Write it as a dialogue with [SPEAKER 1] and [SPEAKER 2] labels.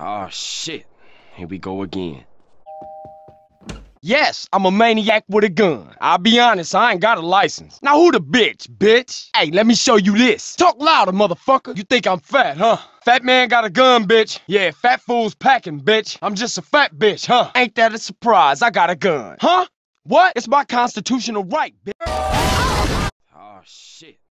[SPEAKER 1] Oh,
[SPEAKER 2] shit. Here we go again.
[SPEAKER 1] Yes, I'm a maniac with a gun. I'll be honest, I ain't got a license. Now who the bitch, bitch? Hey, let me show you this. Talk louder, motherfucker. You think I'm fat, huh? Fat man got a gun, bitch. Yeah, fat fool's packing, bitch. I'm just a fat bitch, huh? Ain't that a surprise? I got a gun. Huh? What? It's my constitutional right, bitch. Oh, shit.